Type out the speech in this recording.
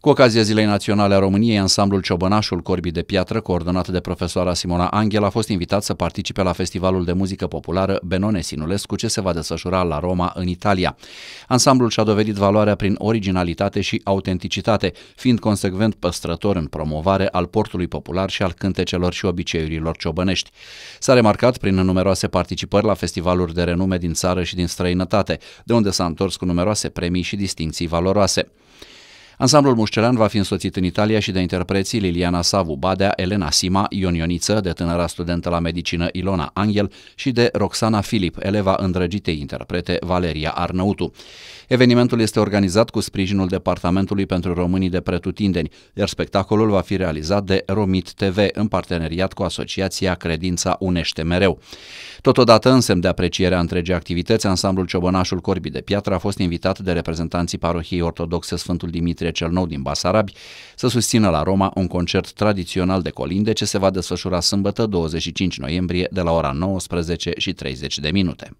Cu ocazia Zilei Naționale a României, ansamblul Ciobănașul Corbi de Piatră, coordonat de profesoara Simona Angel, a fost invitat să participe la festivalul de muzică populară Benone Sinulescu, ce se va desfășura la Roma, în Italia. Ansamblul și-a dovedit valoarea prin originalitate și autenticitate, fiind consecvent păstrător în promovare al portului popular și al cântecelor și obiceiurilor ciobănești. S-a remarcat prin numeroase participări la festivaluri de renume din țară și din străinătate, de unde s-a întors cu numeroase premii și distinții valoroase. Ansamblul mușceran va fi însoțit în Italia și de interpreții Liliana Savu Badea, Elena Sima, Ion Ioniță, de tânăra studentă la medicină Ilona Angel și de Roxana Filip, eleva îndrăgitei interprete Valeria Arnăutu. Evenimentul este organizat cu sprijinul Departamentului pentru Românii de Pretutindeni, iar spectacolul va fi realizat de Romit TV în parteneriat cu Asociația Credința Unește Mereu. Totodată, în semn de apreciere a întregii activități, ansamblul Ciobănașul Corbi de Piatră a fost invitat de reprezentanții parohiei ortodoxe Sfântul Dimitrie Demetrie cel Nou din Basarabi să susțină la Roma un concert tradițional de colinde ce se va desfășura sâmbătă 25 noiembrie de la ora 19 și 30 de minute.